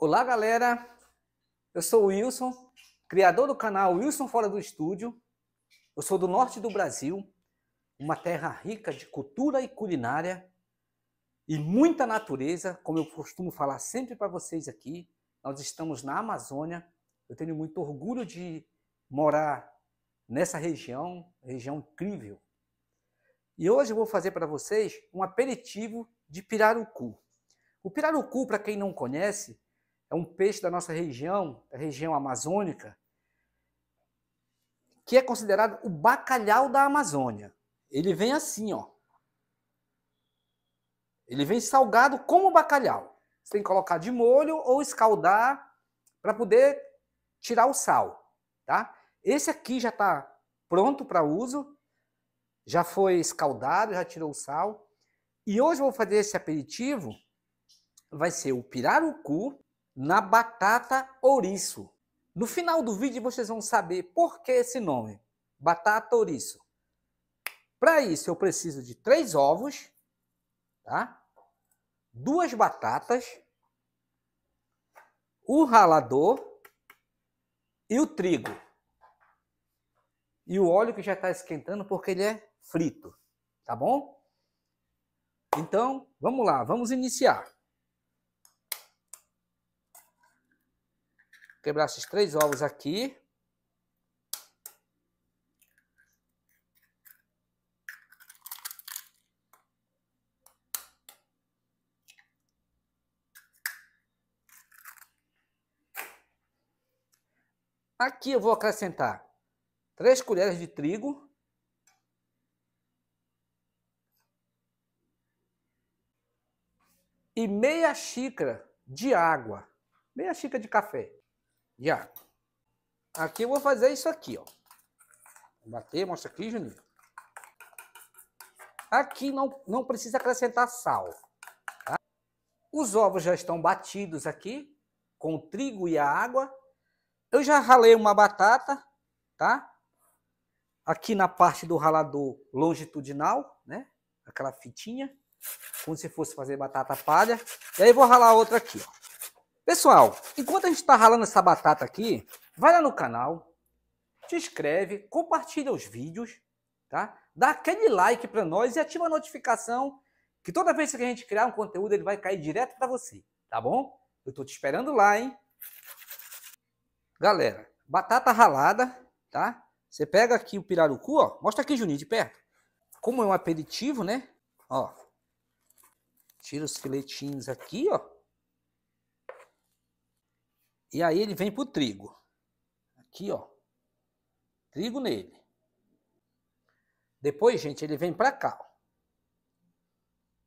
Olá, galera. Eu sou o Wilson, criador do canal Wilson Fora do Estúdio. Eu sou do norte do Brasil, uma terra rica de cultura e culinária e muita natureza, como eu costumo falar sempre para vocês aqui. Nós estamos na Amazônia. Eu tenho muito orgulho de morar nessa região, região incrível. E hoje eu vou fazer para vocês um aperitivo de pirarucu. O pirarucu, para quem não conhece, é um peixe da nossa região, da região amazônica, que é considerado o bacalhau da Amazônia. Ele vem assim, ó. Ele vem salgado como bacalhau. Você tem que colocar de molho ou escaldar para poder tirar o sal, tá? Esse aqui já está pronto para uso, já foi escaldado, já tirou o sal. E hoje eu vou fazer esse aperitivo, vai ser o pirarucu na batata ouriço. No final do vídeo vocês vão saber por que esse nome, batata ouriço. Para isso eu preciso de três ovos, tá? duas batatas, o ralador e o trigo. E o óleo que já está esquentando porque ele é frito, tá bom? Então, vamos lá, vamos iniciar. quebrar esses três ovos aqui. Aqui eu vou acrescentar três colheres de trigo. e meia xícara de água, meia xícara de café. Já. Aqui eu vou fazer isso aqui, ó. Bater, mostra aqui, Juninho. Aqui não, não precisa acrescentar sal. Tá? Os ovos já estão batidos aqui, com o trigo e a água. Eu já ralei uma batata, tá? Aqui na parte do ralador longitudinal, né? Aquela fitinha, como se fosse fazer batata palha. E aí vou ralar outra aqui, ó. Pessoal, enquanto a gente está ralando essa batata aqui, vai lá no canal, te inscreve, compartilha os vídeos, tá? Dá aquele like para nós e ativa a notificação que toda vez que a gente criar um conteúdo ele vai cair direto para você, tá bom? Eu estou te esperando lá, hein? Galera, batata ralada, tá? Você pega aqui o pirarucu, ó. Mostra aqui, Juninho, de perto. Como é um aperitivo, né? Ó. Tira os filetinhos aqui, ó. E aí ele vem para o trigo. Aqui, ó. Trigo nele. Depois, gente, ele vem para cá.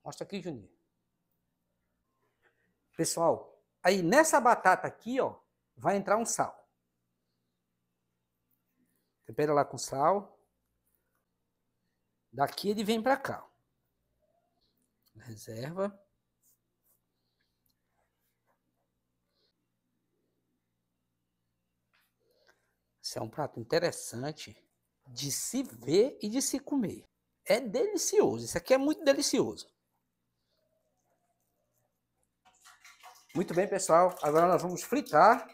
Mostra aqui, Juninho. Pessoal, aí nessa batata aqui, ó, vai entrar um sal. Tempera lá com sal. Daqui ele vem para cá. Reserva. é um prato interessante de se ver e de se comer. É delicioso. Isso aqui é muito delicioso. Muito bem, pessoal. Agora nós vamos fritar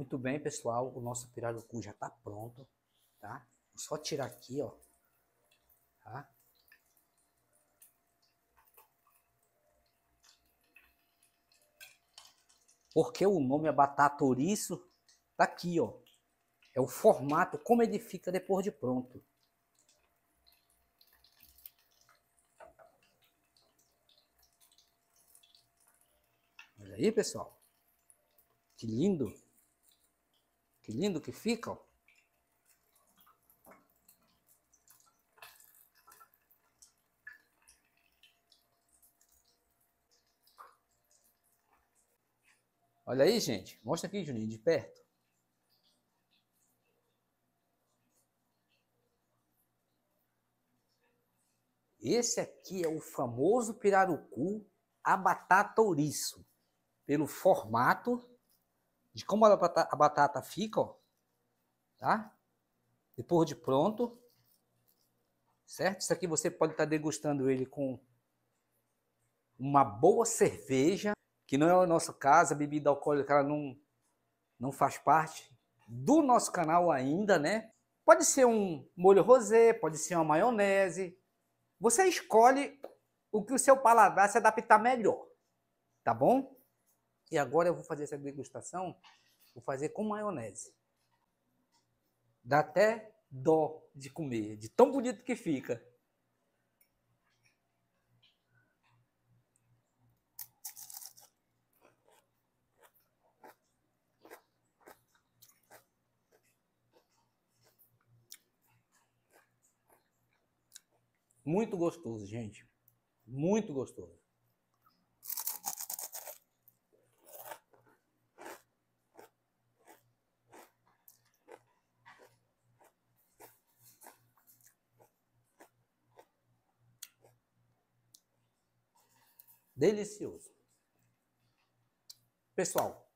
Muito bem, pessoal, o nosso pirarucu já tá pronto, tá? só tirar aqui, ó, tá? Porque o nome é batata ouriço, tá aqui, ó. É o formato, como ele fica depois de pronto. Olha aí, pessoal. Que lindo. Que lindo que ficam. Olha aí, gente. Mostra aqui, Juninho, de perto. Esse aqui é o famoso pirarucu abatatouriço. Pelo formato, de como a batata, fica, ó, tá? Depois de pronto, certo? Isso aqui você pode estar tá degustando ele com uma boa cerveja, que não é o nosso caso, a bebida alcoólica ela não, não faz parte do nosso canal ainda, né? Pode ser um molho rosé, pode ser uma maionese. Você escolhe o que o seu paladar se adaptar melhor, tá bom? E agora eu vou fazer essa degustação, vou fazer com maionese. Dá até dó de comer, de tão bonito que fica. Muito gostoso, gente. Muito gostoso. Delicioso. Pessoal,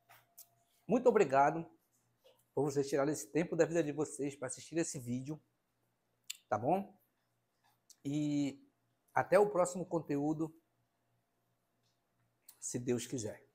muito obrigado por vocês tirarem esse tempo da vida de vocês para assistir esse vídeo, tá bom? E até o próximo conteúdo, se Deus quiser.